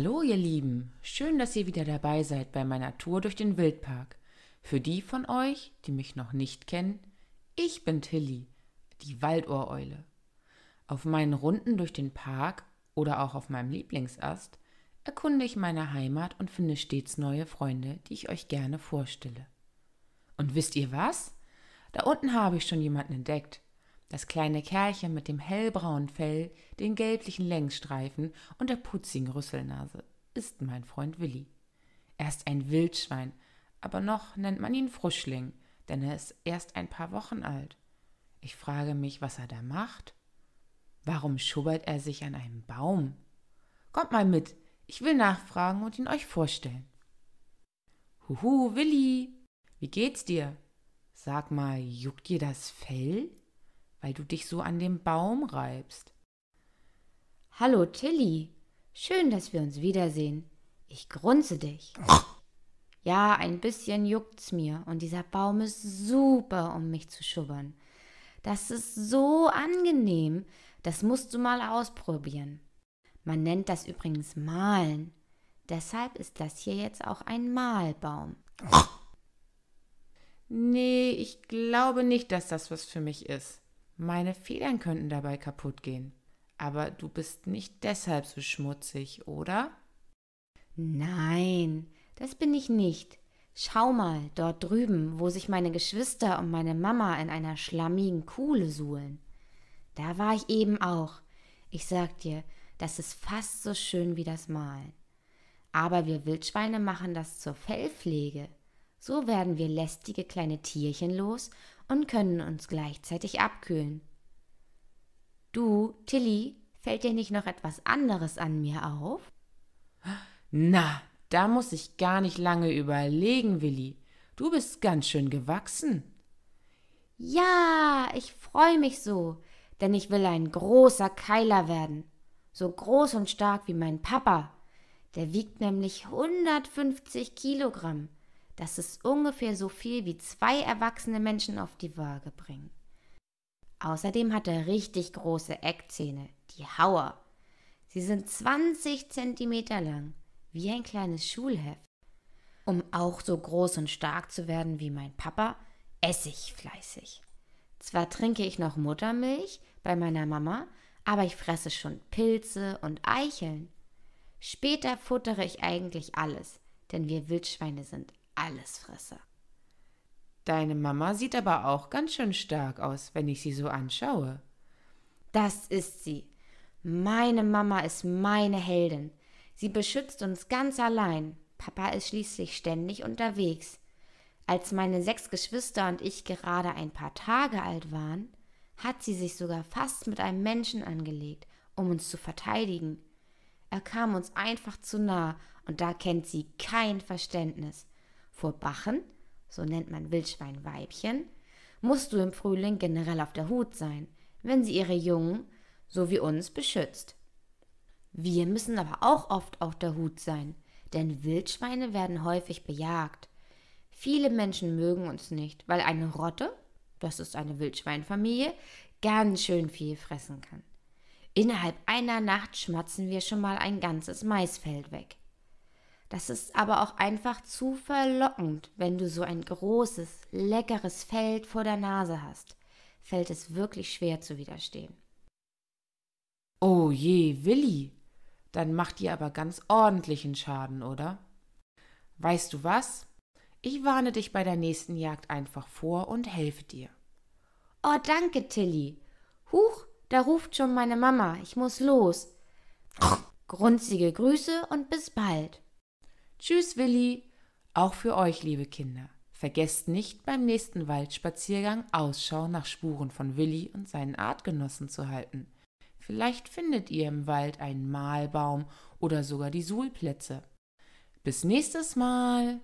Hallo ihr Lieben, schön, dass ihr wieder dabei seid bei meiner Tour durch den Wildpark. Für die von euch, die mich noch nicht kennen, ich bin Tilly, die Waldohreule. Auf meinen Runden durch den Park oder auch auf meinem Lieblingsast erkunde ich meine Heimat und finde stets neue Freunde, die ich euch gerne vorstelle. Und wisst ihr was? Da unten habe ich schon jemanden entdeckt. Das kleine Kerlchen mit dem hellbraunen Fell, den gelblichen Längsstreifen und der putzigen Rüsselnase ist mein Freund Willi. Er ist ein Wildschwein, aber noch nennt man ihn Frischling, denn er ist erst ein paar Wochen alt. Ich frage mich, was er da macht. Warum schubbert er sich an einem Baum? Kommt mal mit, ich will nachfragen und ihn euch vorstellen. Huhu, Willi, wie geht's dir? Sag mal, juckt dir das Fell? weil du dich so an dem Baum reibst. Hallo Tilly, schön, dass wir uns wiedersehen. Ich grunze dich. Ja, ein bisschen juckt's mir und dieser Baum ist super, um mich zu schubbern. Das ist so angenehm, das musst du mal ausprobieren. Man nennt das übrigens Malen. Deshalb ist das hier jetzt auch ein Malbaum. Nee, ich glaube nicht, dass das was für mich ist. Meine Federn könnten dabei kaputt gehen. Aber du bist nicht deshalb so schmutzig, oder? Nein, das bin ich nicht. Schau mal, dort drüben, wo sich meine Geschwister und meine Mama in einer schlammigen Kuhle suhlen. Da war ich eben auch. Ich sag dir, das ist fast so schön wie das Malen. Aber wir Wildschweine machen das zur Fellpflege. So werden wir lästige kleine Tierchen los und können uns gleichzeitig abkühlen. Du, Tilly, fällt dir nicht noch etwas anderes an mir auf? Na, da muss ich gar nicht lange überlegen, Willi. Du bist ganz schön gewachsen. Ja, ich freue mich so, denn ich will ein großer Keiler werden. So groß und stark wie mein Papa. Der wiegt nämlich 150 Kilogramm. Das ist ungefähr so viel wie zwei erwachsene Menschen auf die Waage bringen. Außerdem hat er richtig große Eckzähne, die Hauer. Sie sind 20 Zentimeter lang, wie ein kleines Schulheft. Um auch so groß und stark zu werden wie mein Papa, esse ich fleißig. Zwar trinke ich noch Muttermilch bei meiner Mama, aber ich fresse schon Pilze und Eicheln. Später futtere ich eigentlich alles, denn wir Wildschweine sind alles fresse. Deine Mama sieht aber auch ganz schön stark aus, wenn ich sie so anschaue. Das ist sie. Meine Mama ist meine Heldin. Sie beschützt uns ganz allein. Papa ist schließlich ständig unterwegs. Als meine sechs Geschwister und ich gerade ein paar Tage alt waren, hat sie sich sogar fast mit einem Menschen angelegt, um uns zu verteidigen. Er kam uns einfach zu nah, und da kennt sie kein Verständnis. Vor Bachen, so nennt man Wildschweinweibchen, musst du im Frühling generell auf der Hut sein, wenn sie ihre Jungen, so wie uns, beschützt. Wir müssen aber auch oft auf der Hut sein, denn Wildschweine werden häufig bejagt. Viele Menschen mögen uns nicht, weil eine Rotte, das ist eine Wildschweinfamilie, ganz schön viel fressen kann. Innerhalb einer Nacht schmatzen wir schon mal ein ganzes Maisfeld weg. Das ist aber auch einfach zu verlockend, wenn du so ein großes, leckeres Feld vor der Nase hast. Fällt es wirklich schwer zu widerstehen. Oh je, Willi, dann macht dir aber ganz ordentlichen Schaden, oder? Weißt du was? Ich warne dich bei der nächsten Jagd einfach vor und helfe dir. Oh, danke, Tilly. Huch, da ruft schon meine Mama. Ich muss los. Grunzige Grüße und bis bald. Tschüss, Willi! Auch für euch, liebe Kinder. Vergesst nicht, beim nächsten Waldspaziergang Ausschau nach Spuren von Willi und seinen Artgenossen zu halten. Vielleicht findet ihr im Wald einen Mahlbaum oder sogar die Suhlplätze. Bis nächstes Mal!